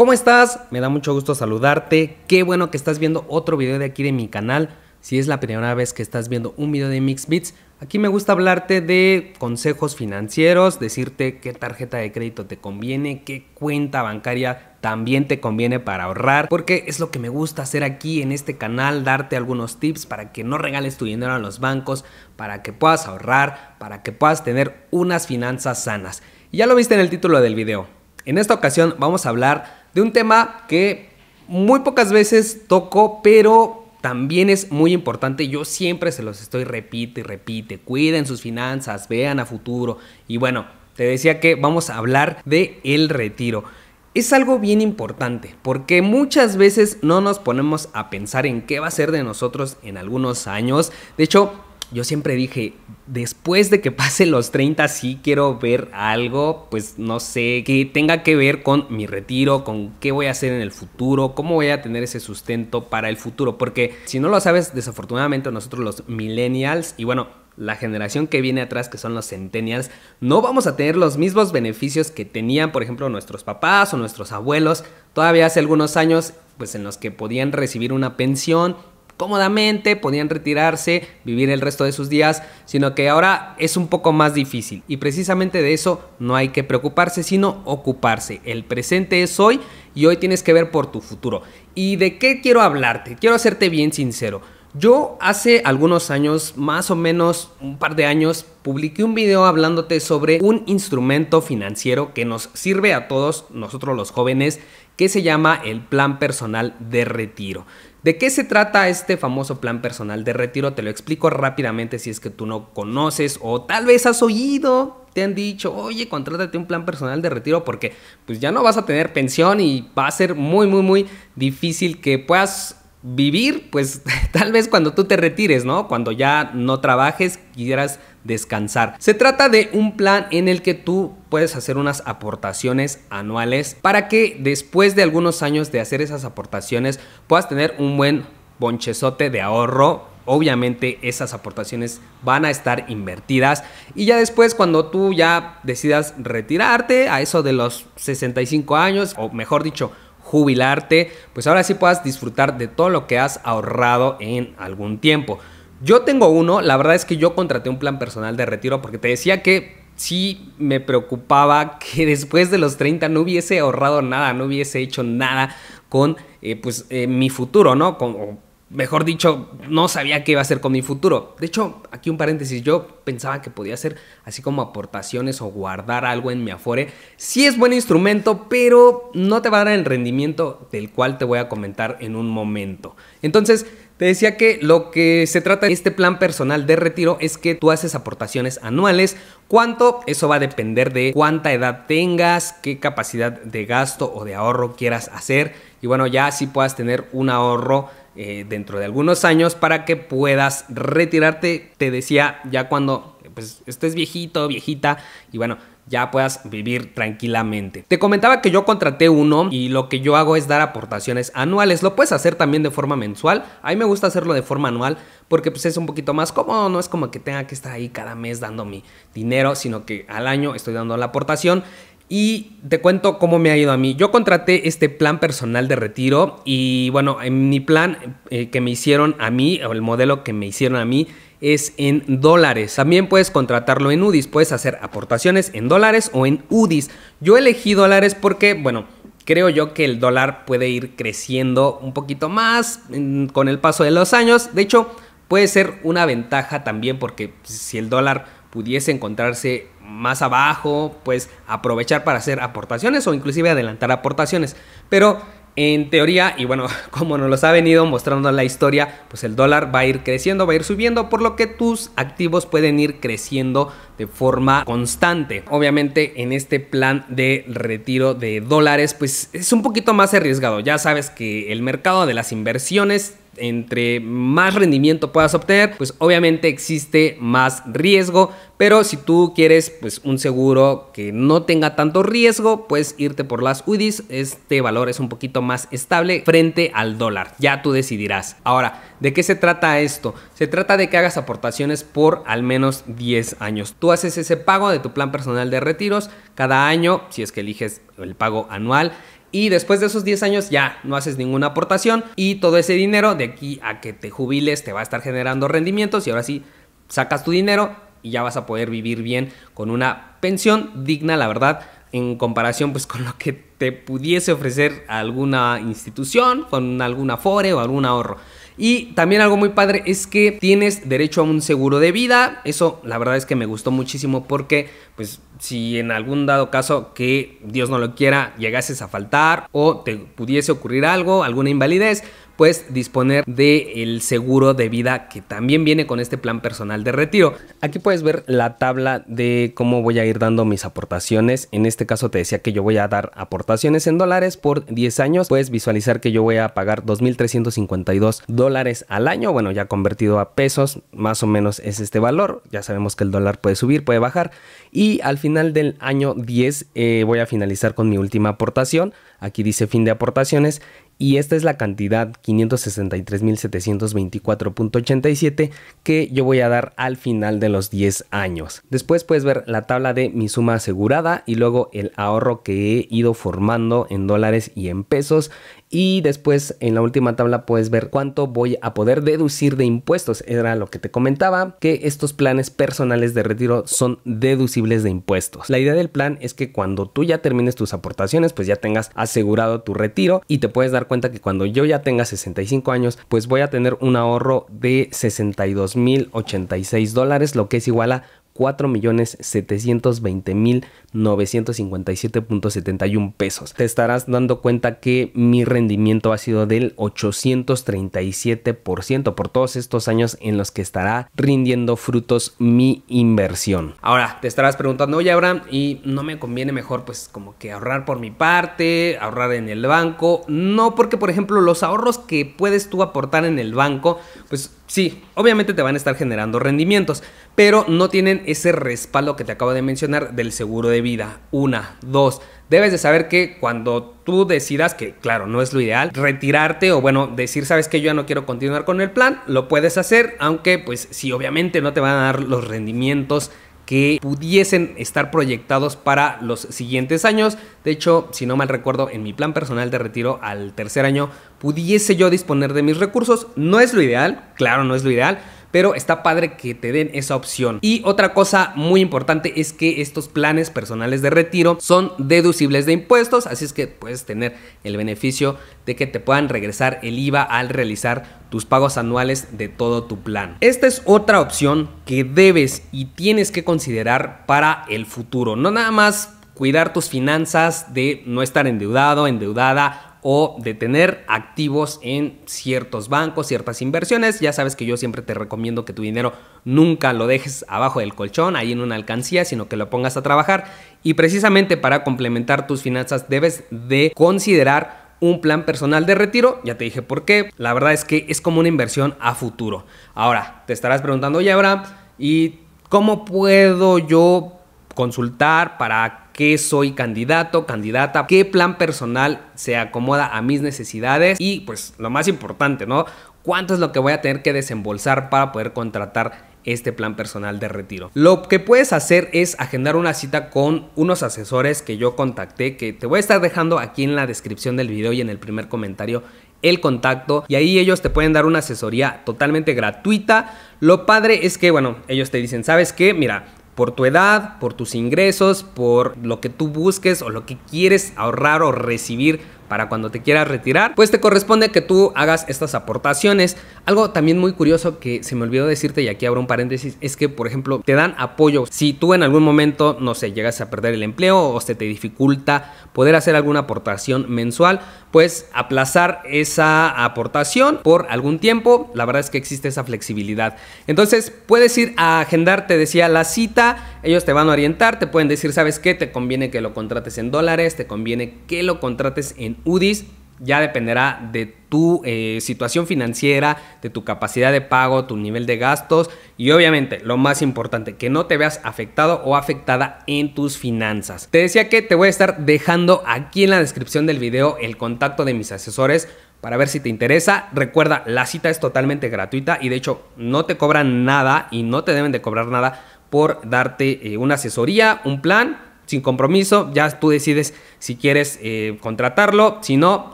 ¿Cómo estás? Me da mucho gusto saludarte. Qué bueno que estás viendo otro video de aquí de mi canal. Si es la primera vez que estás viendo un video de Mixbits, aquí me gusta hablarte de consejos financieros, decirte qué tarjeta de crédito te conviene, qué cuenta bancaria también te conviene para ahorrar, porque es lo que me gusta hacer aquí en este canal, darte algunos tips para que no regales tu dinero a los bancos, para que puedas ahorrar, para que puedas tener unas finanzas sanas. Y Ya lo viste en el título del video. En esta ocasión vamos a hablar de un tema que muy pocas veces toco, pero también es muy importante. Yo siempre se los estoy repite y repite. Cuiden sus finanzas, vean a futuro. Y bueno, te decía que vamos a hablar de el retiro. Es algo bien importante porque muchas veces no nos ponemos a pensar en qué va a ser de nosotros en algunos años. De hecho, yo siempre dije, después de que pase los 30 sí quiero ver algo, pues no sé, que tenga que ver con mi retiro, con qué voy a hacer en el futuro, cómo voy a tener ese sustento para el futuro, porque si no lo sabes, desafortunadamente nosotros los millennials y bueno, la generación que viene atrás, que son los centennials, no vamos a tener los mismos beneficios que tenían, por ejemplo, nuestros papás o nuestros abuelos, todavía hace algunos años, pues en los que podían recibir una pensión cómodamente, podían retirarse, vivir el resto de sus días, sino que ahora es un poco más difícil y precisamente de eso no hay que preocuparse, sino ocuparse. El presente es hoy y hoy tienes que ver por tu futuro. ¿Y de qué quiero hablarte? Quiero hacerte bien sincero. Yo hace algunos años, más o menos un par de años, publiqué un video hablándote sobre un instrumento financiero que nos sirve a todos nosotros los jóvenes que se llama el plan personal de retiro. ¿De qué se trata este famoso plan personal de retiro? Te lo explico rápidamente si es que tú no conoces o tal vez has oído, te han dicho, oye, contrátate un plan personal de retiro porque pues ya no vas a tener pensión y va a ser muy, muy, muy difícil que puedas vivir, pues tal vez cuando tú te retires, ¿no? Cuando ya no trabajes, quieras descansar. Se trata de un plan en el que tú puedes hacer unas aportaciones anuales para que después de algunos años de hacer esas aportaciones puedas tener un buen bonchezote de ahorro obviamente esas aportaciones van a estar invertidas y ya después cuando tú ya decidas retirarte a eso de los 65 años o mejor dicho jubilarte pues ahora sí puedas disfrutar de todo lo que has ahorrado en algún tiempo yo tengo uno, la verdad es que yo contraté un plan personal de retiro porque te decía que sí me preocupaba que después de los 30 no hubiese ahorrado nada, no hubiese hecho nada con eh, pues, eh, mi futuro, ¿no? o mejor dicho, no sabía qué iba a hacer con mi futuro. De hecho, aquí un paréntesis, yo pensaba que podía hacer así como aportaciones o guardar algo en mi afore. Sí es buen instrumento, pero no te va a dar el rendimiento del cual te voy a comentar en un momento. Entonces, te decía que lo que se trata de este plan personal de retiro es que tú haces aportaciones anuales. ¿Cuánto? Eso va a depender de cuánta edad tengas, qué capacidad de gasto o de ahorro quieras hacer. Y bueno, ya así puedas tener un ahorro eh, dentro de algunos años para que puedas retirarte. Te decía ya cuando pues estés viejito, viejita y bueno, ya puedas vivir tranquilamente. Te comentaba que yo contraté uno y lo que yo hago es dar aportaciones anuales. Lo puedes hacer también de forma mensual. A mí me gusta hacerlo de forma anual porque pues es un poquito más cómodo. No es como que tenga que estar ahí cada mes dando mi dinero, sino que al año estoy dando la aportación. Y te cuento cómo me ha ido a mí. Yo contraté este plan personal de retiro y bueno, en mi plan eh, que me hicieron a mí, o el modelo que me hicieron a mí, es en dólares. También puedes contratarlo en UDIs, puedes hacer aportaciones en dólares o en UDIs. Yo elegí dólares porque, bueno, creo yo que el dólar puede ir creciendo un poquito más mm, con el paso de los años. De hecho, puede ser una ventaja también porque si el dólar pudiese encontrarse más abajo, pues aprovechar para hacer aportaciones o inclusive adelantar aportaciones. Pero en teoría, y bueno, como nos los ha venido mostrando la historia, pues el dólar va a ir creciendo, va a ir subiendo, por lo que tus activos pueden ir creciendo de forma constante. Obviamente en este plan de retiro de dólares, pues es un poquito más arriesgado. Ya sabes que el mercado de las inversiones entre más rendimiento puedas obtener, pues obviamente existe más riesgo, pero si tú quieres pues un seguro que no tenga tanto riesgo, puedes irte por las UDIs, este valor es un poquito más estable frente al dólar, ya tú decidirás. Ahora, ¿de qué se trata esto? Se trata de que hagas aportaciones por al menos 10 años. Tú haces ese pago de tu plan personal de retiros cada año, si es que eliges el pago anual y después de esos 10 años ya no haces ninguna aportación y todo ese dinero de aquí a que te jubiles te va a estar generando rendimientos y ahora sí sacas tu dinero y ya vas a poder vivir bien con una pensión digna, la verdad, en comparación pues con lo que te pudiese ofrecer alguna institución, con algún afore o algún ahorro. Y también algo muy padre es que tienes derecho a un seguro de vida. Eso la verdad es que me gustó muchísimo porque pues si en algún dado caso que Dios no lo quiera llegases a faltar o te pudiese ocurrir algo, alguna invalidez, puedes disponer del el seguro de vida que también viene con este plan personal de retiro. Aquí puedes ver la tabla de cómo voy a ir dando mis aportaciones. En este caso te decía que yo voy a dar aportaciones en dólares por 10 años. Puedes visualizar que yo voy a pagar 2.352 dólares al año. Bueno, ya convertido a pesos, más o menos es este valor. Ya sabemos que el dólar puede subir, puede bajar. Y al final del año 10 eh, voy a finalizar con mi última aportación. Aquí dice fin de aportaciones y esta es la cantidad 563.724.87 que yo voy a dar al final de los 10 años. Después puedes ver la tabla de mi suma asegurada y luego el ahorro que he ido formando en dólares y en pesos y después en la última tabla puedes ver cuánto voy a poder deducir de impuestos. Era lo que te comentaba, que estos planes personales de retiro son deducibles de impuestos. La idea del plan es que cuando tú ya termines tus aportaciones, pues ya tengas asegurado tu retiro y te puedes dar cuenta que cuando yo ya tenga 65 años, pues voy a tener un ahorro de 62.086 dólares, lo que es igual a 4.720.957.71 pesos. Te estarás dando cuenta que mi rendimiento ha sido del 837% por todos estos años en los que estará rindiendo frutos mi inversión. Ahora te estarás preguntando, oye Abraham, ¿y no me conviene mejor pues como que ahorrar por mi parte, ahorrar en el banco? No, porque por ejemplo los ahorros que puedes tú aportar en el banco, pues Sí, obviamente te van a estar generando rendimientos, pero no tienen ese respaldo que te acabo de mencionar del seguro de vida. Una, dos, debes de saber que cuando tú decidas, que claro, no es lo ideal, retirarte o bueno, decir, sabes que yo ya no quiero continuar con el plan, lo puedes hacer, aunque pues sí, obviamente no te van a dar los rendimientos que pudiesen estar proyectados para los siguientes años. De hecho, si no mal recuerdo, en mi plan personal de retiro al tercer año pudiese yo disponer de mis recursos. No es lo ideal, claro, no es lo ideal pero está padre que te den esa opción. Y otra cosa muy importante es que estos planes personales de retiro son deducibles de impuestos, así es que puedes tener el beneficio de que te puedan regresar el IVA al realizar tus pagos anuales de todo tu plan. Esta es otra opción que debes y tienes que considerar para el futuro, no nada más cuidar tus finanzas de no estar endeudado, endeudada o de tener activos en ciertos bancos, ciertas inversiones. Ya sabes que yo siempre te recomiendo que tu dinero nunca lo dejes abajo del colchón, ahí en una alcancía, sino que lo pongas a trabajar. Y precisamente para complementar tus finanzas debes de considerar un plan personal de retiro, ya te dije por qué, la verdad es que es como una inversión a futuro. Ahora, te estarás preguntando, ¿y ahora ¿y cómo puedo yo consultar para qué soy candidato, candidata, qué plan personal se acomoda a mis necesidades y pues lo más importante, ¿no? ¿Cuánto es lo que voy a tener que desembolsar para poder contratar este plan personal de retiro. Lo que puedes hacer es agendar una cita con unos asesores que yo contacté, que te voy a estar dejando aquí en la descripción del video y en el primer comentario el contacto y ahí ellos te pueden dar una asesoría totalmente gratuita. Lo padre es que, bueno, ellos te dicen, ¿sabes qué? Mira, por tu edad, por tus ingresos, por lo que tú busques o lo que quieres ahorrar o recibir para cuando te quieras retirar, pues te corresponde que tú hagas estas aportaciones. Algo también muy curioso que se me olvidó decirte y aquí abro un paréntesis es que, por ejemplo, te dan apoyo si tú en algún momento, no sé, llegas a perder el empleo o se te dificulta poder hacer alguna aportación mensual, pues aplazar esa aportación por algún tiempo. La verdad es que existe esa flexibilidad. Entonces, puedes ir a agendar, te decía, la cita ellos te van a orientar, te pueden decir, ¿sabes qué? Te conviene que lo contrates en dólares, te conviene que lo contrates en UDIs. Ya dependerá de tu eh, situación financiera, de tu capacidad de pago, tu nivel de gastos y obviamente lo más importante, que no te veas afectado o afectada en tus finanzas. Te decía que te voy a estar dejando aquí en la descripción del video el contacto de mis asesores para ver si te interesa. Recuerda, la cita es totalmente gratuita y de hecho no te cobran nada y no te deben de cobrar nada por darte eh, una asesoría, un plan sin compromiso, ya tú decides si quieres eh, contratarlo, si no,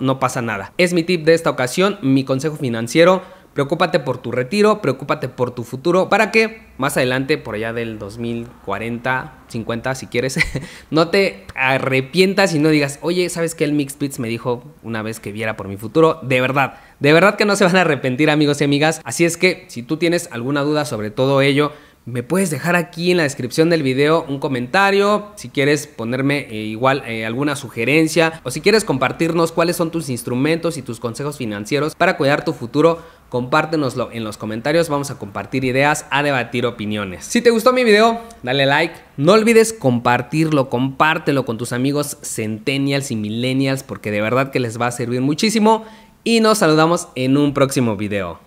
no pasa nada. Es mi tip de esta ocasión, mi consejo financiero, preocúpate por tu retiro, preocúpate por tu futuro, para que más adelante, por allá del 2040, 50, si quieres, no te arrepientas y no digas, oye, ¿sabes qué? El Mixpits me dijo una vez que viera por mi futuro, de verdad, de verdad que no se van a arrepentir amigos y amigas, así es que si tú tienes alguna duda sobre todo ello, me puedes dejar aquí en la descripción del video un comentario, si quieres ponerme eh, igual eh, alguna sugerencia o si quieres compartirnos cuáles son tus instrumentos y tus consejos financieros para cuidar tu futuro, compártenoslo en los comentarios, vamos a compartir ideas, a debatir opiniones. Si te gustó mi video, dale like, no olvides compartirlo, compártelo con tus amigos centennials y millennials porque de verdad que les va a servir muchísimo y nos saludamos en un próximo video.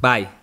Bye.